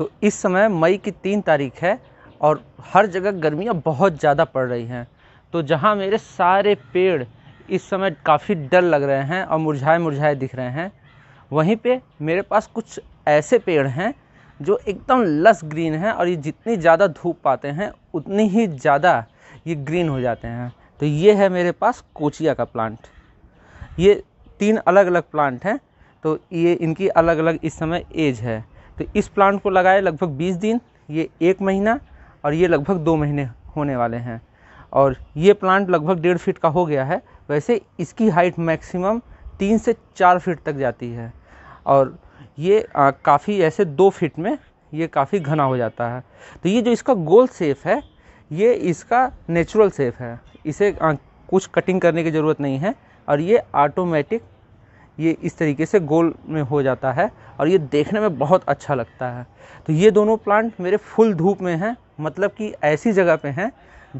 तो इस समय मई की तीन तारीख है और हर जगह गर्मियाँ बहुत ज़्यादा पड़ रही हैं तो जहाँ मेरे सारे पेड़ इस समय काफ़ी डल लग रहे हैं और मुरझाए मुरझाए दिख रहे हैं वहीं पे मेरे पास कुछ ऐसे पेड़ हैं जो एकदम लस ग्रीन हैं और ये जितनी ज़्यादा धूप पाते हैं उतनी ही ज़्यादा ये ग्रीन हो जाते हैं तो ये है मेरे पास कोचिया का प्लांट ये तीन अलग अलग प्लांट हैं तो ये इनकी अलग अलग इस समय एज है तो इस प्लांट को लगाए लगभग बीस दिन ये एक महीना और ये लगभग दो महीने होने वाले हैं और ये प्लांट लगभग डेढ़ फीट का हो गया है वैसे इसकी हाइट मैक्सिमम तीन से चार फीट तक जाती है और ये काफ़ी ऐसे दो फीट में ये काफ़ी घना हो जाता है तो ये जो इसका गोल सेफ है ये इसका नेचुरल सेफ है इसे आ, कुछ कटिंग करने की ज़रूरत नहीं है और ये ऑटोमेटिक ये इस तरीके से गोल में हो जाता है और ये देखने में बहुत अच्छा लगता है तो ये दोनों प्लांट मेरे फुल धूप में हैं मतलब कि ऐसी जगह पे हैं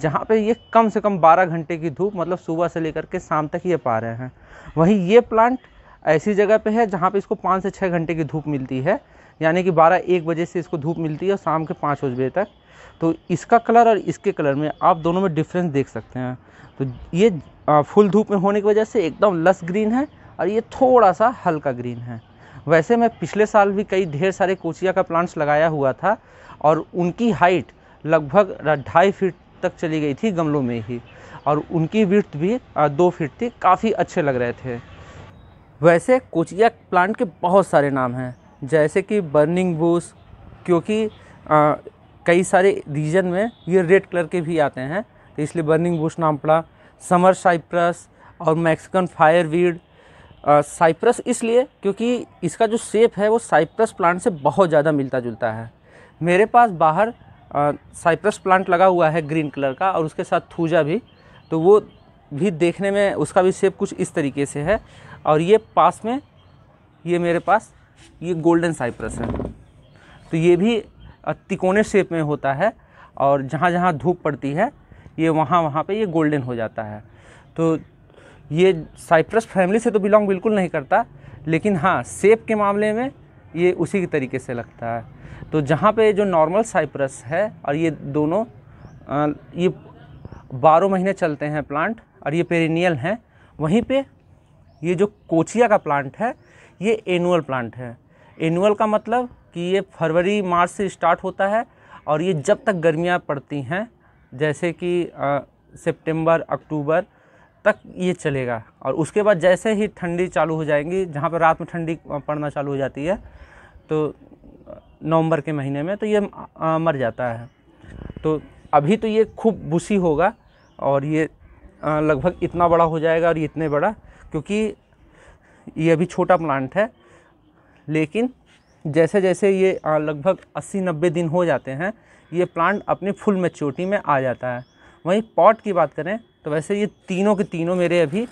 जहाँ पे ये कम से कम 12 घंटे की धूप मतलब सुबह से लेकर के शाम तक ये पा रहे हैं वहीं ये प्लांट ऐसी जगह पे है जहाँ पे इसको पाँच से छः घंटे की धूप मिलती है यानी कि बारह एक बजे से इसको धूप मिलती है और शाम के पाँच बजे तक तो इसका कलर और इसके कलर में आप दोनों में डिफरेंस देख सकते हैं तो ये फुल धूप में होने की वजह से एकदम लस ग्रीन है और ये थोड़ा सा हल्का ग्रीन है वैसे मैं पिछले साल भी कई ढेर सारे कोचिया का प्लांट्स लगाया हुआ था और उनकी हाइट लगभग ढाई फीट तक चली गई थी गमलों में ही और उनकी विर्थ भी दो फीट थी काफ़ी अच्छे लग रहे थे वैसे कोचिया प्लांट के बहुत सारे नाम हैं जैसे कि बर्निंग बूस क्योंकि आ, कई सारे रीजन में ये रेड कलर के भी आते हैं तो इसलिए बर्निंग बूस नाम पड़ा समर साइप्रस और मैक्सिकन फायर वीड साइप्रस इसलिए क्योंकि इसका जो सेप है वो साइप्रस प्लांट से बहुत ज़्यादा मिलता जुलता है मेरे पास बाहर साइप्रस प्लांट लगा हुआ है ग्रीन कलर का और उसके साथ थूजा भी तो वो भी देखने में उसका भी सेप कुछ इस तरीके से है और ये पास में ये मेरे पास ये गोल्डन साइप्रस है तो ये भी तिकोने शेप में होता है और जहाँ जहाँ धूप पड़ती है ये वहाँ वहाँ पे ये गोल्डन हो जाता है तो ये साइप्रस फैमिली से तो बिलोंग बिल्कुल नहीं करता लेकिन हाँ सेब के मामले में ये उसी के तरीके से लगता है तो जहाँ पे जो नॉर्मल साइप्रस है और ये दोनों ये बारह महीने चलते हैं प्लांट और ये पेरिनियल हैं वहीं पे ये जो कोचिया का प्लांट है ये एनुअल प्लांट है एनुअल का मतलब कि ये फरवरी मार्च से स्टार्ट होता है और ये जब तक गर्मियाँ पड़ती हैं जैसे कि सितंबर अक्टूबर तक ये चलेगा और उसके बाद जैसे ही ठंडी चालू हो जाएगी जहाँ पर रात में ठंडी पड़ना चालू हो जाती है तो नवंबर के महीने में तो ये मर जाता है तो अभी तो ये खूब बुसी होगा और ये लगभग इतना बड़ा हो जाएगा और ये इतने बड़ा क्योंकि ये अभी छोटा प्लांट है लेकिन जैसे जैसे ये लगभग 80-90 दिन हो जाते हैं ये प्लांट अपनी फुल मेच्योरिटी में आ जाता है वहीं पॉट की बात करें तो वैसे ये तीनों के तीनों मेरे अभी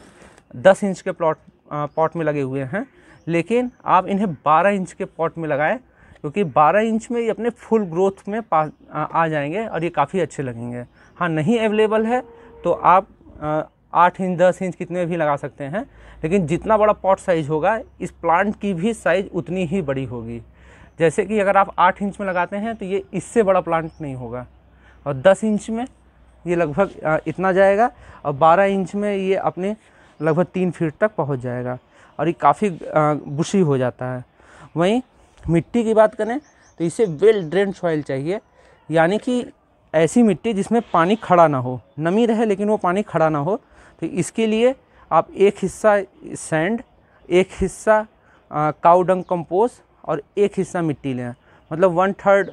दस इंच के प्लॉट पॉट में लगे हुए हैं लेकिन आप इन्हें बारह इंच के पॉट में लगाएं क्योंकि 12 इंच में ये अपने फुल ग्रोथ में आ, आ जाएंगे और ये काफ़ी अच्छे लगेंगे हाँ नहीं अवेलेबल है तो आप आठ इंच दस इंच कितने भी लगा सकते हैं लेकिन जितना बड़ा पॉट साइज़ होगा इस प्लांट की भी साइज़ उतनी ही बड़ी होगी जैसे कि अगर आप आठ इंच में लगाते हैं तो ये इससे बड़ा प्लांट नहीं होगा और दस इंच में ये लगभग इतना जाएगा और 12 इंच में ये अपने लगभग तीन फीट तक पहुंच जाएगा और ये काफ़ी बुशी हो जाता है वहीं मिट्टी की बात करें तो इसे वेल ड्रेन सॉइल चाहिए यानी कि ऐसी मिट्टी जिसमें पानी खड़ा ना हो नमी रहे लेकिन वो पानी खड़ा ना हो तो इसके लिए आप एक हिस्सा सैंड एक हिस्सा काउडंग कंपोस्ट और एक हिस्सा मिट्टी लें मतलब वन थर्ड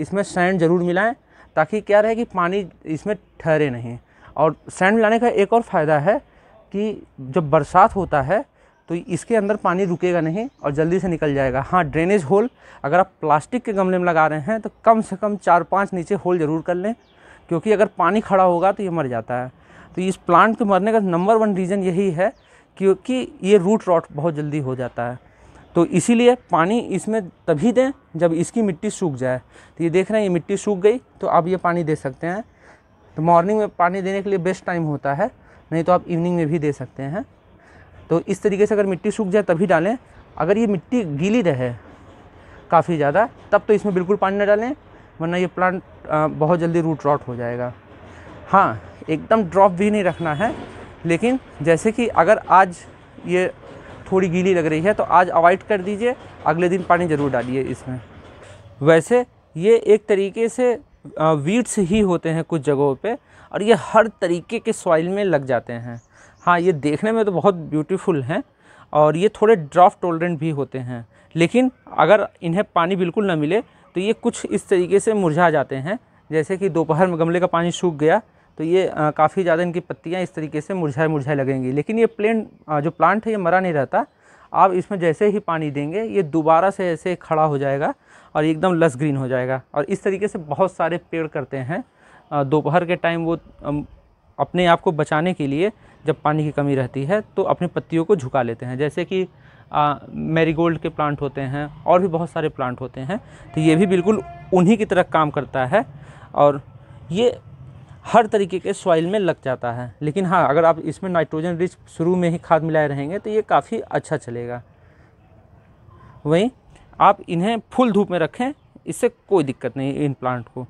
इसमें सैंड ज़रूर मिलाएं ताकि क्या रहे कि पानी इसमें ठहरे नहीं और सैंड लाने का एक और फ़ायदा है कि जब बरसात होता है तो इसके अंदर पानी रुकेगा नहीं और जल्दी से निकल जाएगा हाँ ड्रेनेज होल अगर आप प्लास्टिक के गमले में लगा रहे हैं तो कम से कम चार पाँच नीचे होल ज़रूर कर लें क्योंकि अगर पानी खड़ा होगा तो ये मर जाता है तो इस प्लांट के मरने का नंबर वन रीज़न यही है क्योंकि ये रूट रॉट बहुत जल्दी हो जाता है तो इसीलिए पानी इसमें तभी दें जब इसकी मिट्टी सूख जाए तो ये देख रहे हैं ये मिट्टी सूख गई तो आप ये पानी दे सकते हैं तो मॉर्निंग में पानी देने के लिए बेस्ट टाइम होता है नहीं तो आप इवनिंग में भी दे सकते हैं तो इस तरीके से अगर मिट्टी सूख जाए तभी डालें अगर ये मिट्टी गीली रहे काफ़ी ज़्यादा तब तो इसमें बिल्कुल पानी ना डालें वरना ये प्लांट बहुत जल्दी रूट रॉट हो जाएगा हाँ एकदम ड्रॉप भी नहीं रखना है लेकिन जैसे कि अगर आज ये थोड़ी गीली लग रही है तो आज अवॉइड कर दीजिए अगले दिन पानी ज़रूर डालिए इसमें वैसे ये एक तरीके से वीड्स ही होते हैं कुछ जगहों पे और ये हर तरीके के सॉइल में लग जाते हैं हाँ ये देखने में तो बहुत ब्यूटीफुल हैं और ये थोड़े ड्राफ्ट टोलरेंट भी होते हैं लेकिन अगर इन्हें पानी बिल्कुल ना मिले तो ये कुछ इस तरीके से मुरझा जाते हैं जैसे कि दोपहर में गमले का पानी सूख गया तो ये काफ़ी ज़्यादा इनकी पत्तियाँ इस तरीके से मुरझाए मुरझाए लगेंगी लेकिन ये प्लेन जो प्लांट है ये मरा नहीं रहता आप इसमें जैसे ही पानी देंगे ये दोबारा से ऐसे खड़ा हो जाएगा और एकदम लस ग्रीन हो जाएगा और इस तरीके से बहुत सारे पेड़ करते हैं दोपहर के टाइम वो अपने आप को बचाने के लिए जब पानी की कमी रहती है तो अपनी पत्तियों को झुका लेते हैं जैसे कि मैरीगोल्ड के प्लांट होते हैं और भी बहुत सारे प्लांट होते हैं तो ये भी बिल्कुल उन्हीं की तरह काम करता है और ये हर तरीके के सॉइल में लग जाता है लेकिन हाँ अगर आप इसमें नाइट्रोजन रिच शुरू में ही खाद मिलाए रहेंगे तो ये काफ़ी अच्छा चलेगा वहीं आप इन्हें फुल धूप में रखें इससे कोई दिक्कत नहीं इन प्लांट को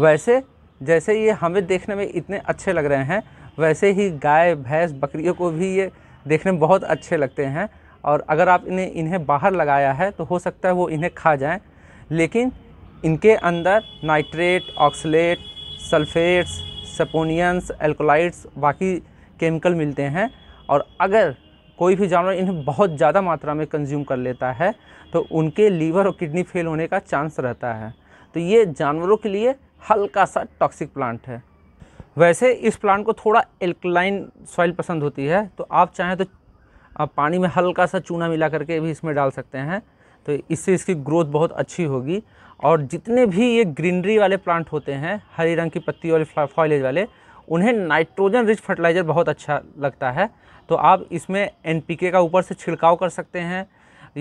वैसे जैसे ये हमें देखने में इतने अच्छे लग रहे हैं वैसे ही गाय भैंस बकरियों को भी ये देखने में बहुत अच्छे लगते हैं और अगर आप इन्हें इन्हें बाहर लगाया है तो हो सकता है वो इन्हें खा जाएं लेकिन इनके अंदर nitrate oxalate sulphates saponins alkaloids बाकी केमिकल मिलते हैं और अगर कोई भी जानवर इन्हें बहुत ज़्यादा मात्रा में कंज्यूम कर लेता है तो उनके लीवर और किडनी फेल होने का चांस रहता है तो ये जानवरों के लिए हल्का सा टॉक्सिक प्लांट है वैसे इस प्लांट को थोड़ा एल्कलाइन सॉइल पसंद होती है तो आप चाहें तो आप पानी में हल्का सा चूना मिला करके भी इसमें डाल सकते हैं तो इससे इसकी ग्रोथ बहुत अच्छी होगी और जितने भी ये ग्रीनरी वाले प्लांट होते हैं हरी रंग की पत्ती वाले फॉलेज वाले उन्हें नाइट्रोजन रिच फर्टिलाइज़र बहुत अच्छा लगता है तो आप इसमें एन का ऊपर से छिड़काव कर सकते हैं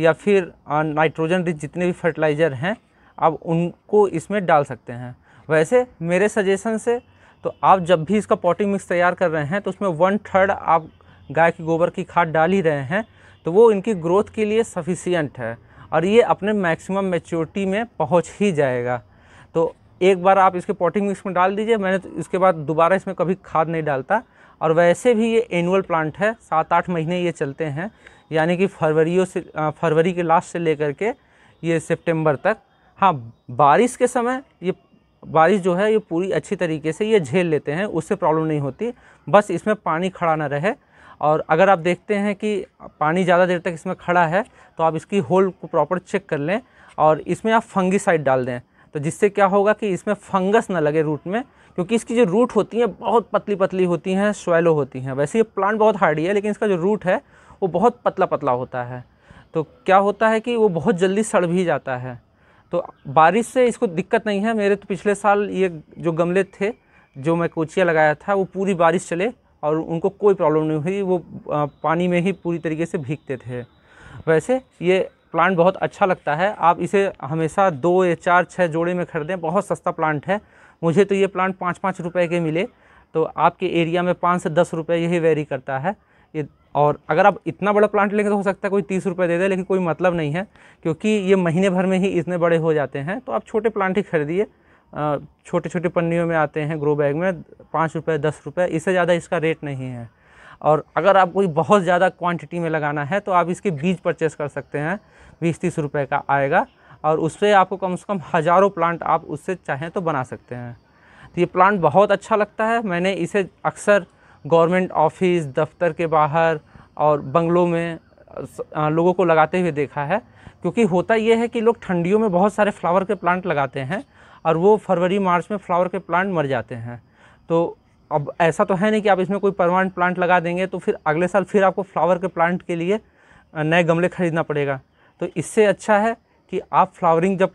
या फिर नाइट्रोजन रिच जितने भी फर्टिलाइज़र हैं आप उनको इसमें डाल सकते हैं वैसे मेरे सजेशन से तो आप जब भी इसका पॉटिंग मिक्स तैयार कर रहे हैं तो उसमें वन थर्ड आप गाय के गोबर की खाद डाल ही रहे हैं तो वो इनकी ग्रोथ के लिए सफिशियंट है और ये अपने मैक्सिमम मेच्योरिटी में पहुंच ही जाएगा तो एक बार आप इसके पॉटिंग मिक्स में डाल दीजिए मैंने तो इसके बाद दोबारा इसमें कभी खाद नहीं डालता और वैसे भी ये एनुअल प्लांट है सात आठ महीने ये चलते हैं यानी कि फरवरीों से फरवरी के लास्ट से लेकर के ये सितंबर तक हाँ बारिश के समय ये बारिश जो है ये पूरी अच्छी तरीके से ये झेल लेते हैं उससे प्रॉब्लम नहीं होती बस इसमें पानी खड़ा ना रहे और अगर आप देखते हैं कि पानी ज़्यादा देर तक इसमें खड़ा है तो आप इसकी होल को प्रॉपर चेक कर लें और इसमें आप फंगीसाइड डाल दें तो जिससे क्या होगा कि इसमें फंगस ना लगे रूट में क्योंकि इसकी जो रूट होती हैं बहुत पतली पतली होती हैं स्वेलो होती हैं वैसे ये प्लांट बहुत हार्डी है लेकिन इसका जो रूट है वो बहुत पतला पतला होता है तो क्या होता है कि वो बहुत जल्दी सड़ भी जाता है तो बारिश से इसको दिक्कत नहीं है मेरे तो पिछले साल ये जो गमले थे जो मैं कोचिया लगाया था वो पूरी बारिश चले और उनको कोई प्रॉब्लम नहीं हुई वो पानी में ही पूरी तरीके से भीगते थे वैसे ये प्लांट बहुत अच्छा लगता है आप इसे हमेशा दो या चार छः जोड़े में खरीदें बहुत सस्ता प्लांट है मुझे तो ये प्लांट पाँच पाँच रुपये के मिले तो आपके एरिया में पाँच से दस रुपये यही वेरी करता है ये और अगर आप इतना बड़ा प्लांट लेंगे तो हो सकता है कोई तीस रुपये दे दे लेकिन कोई मतलब नहीं है क्योंकि ये महीने भर में ही इतने बड़े हो जाते हैं तो आप छोटे प्लांट ही खरीदिए छोटे छोटे पन्नियों में आते हैं ग्रो बैग में पाँच रुपये दस रुपये इससे ज़्यादा इसका रेट नहीं है और अगर आप कोई बहुत ज़्यादा क्वांटिटी में लगाना है तो आप इसके बीज परचेस कर सकते हैं बीस तीस रुपये का आएगा और उससे आपको कम से कम हज़ारों प्लांट आप उससे चाहें तो बना सकते हैं तो ये प्लांट बहुत अच्छा लगता है मैंने इसे अक्सर गवर्नमेंट ऑफिस दफ्तर के बाहर और बंगलों में लोगों को लगाते हुए देखा है क्योंकि होता यह है कि लोग ठंडियों में बहुत सारे फ्लावर के प्लांट लगाते हैं और वो फरवरी मार्च में फ्लावर के प्लांट मर जाते हैं तो अब ऐसा तो है नहीं कि आप इसमें कोई परमानेंट प्लांट लगा देंगे तो फिर अगले साल फिर आपको फ्लावर के प्लांट के लिए नए गमले खरीदना पड़ेगा तो इससे अच्छा है कि आप फ्लावरिंग जब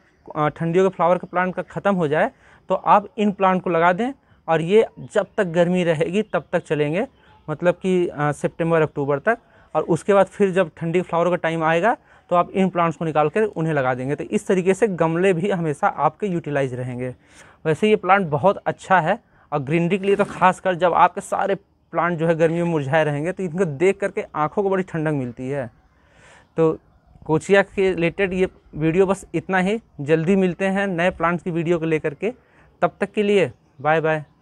ठंडियों के फ्लावर के प्लांट का ख़त्म हो जाए तो आप इन प्लांट को लगा दें और ये जब तक गर्मी रहेगी तब तक चलेंगे मतलब कि सितंबर अक्टूबर तक और उसके बाद फिर जब ठंडी फ्लावर का टाइम आएगा तो आप इन प्लांट्स को निकाल कर उन्हें लगा देंगे तो इस तरीके से गमले भी हमेशा आपके यूटिलाइज रहेंगे वैसे ये प्लांट बहुत अच्छा है और ग्रीनरी के लिए तो खास कर जब आपके सारे प्लांट जो है गर्मी में मुरझाए रहेंगे तो इनको देख करके आँखों को बड़ी ठंडक मिलती है तो कोचिया के रिलेटेड ये वीडियो बस इतना ही जल्दी मिलते हैं नए प्लांट्स की वीडियो को लेकर के तब तक के लिए बाय बाय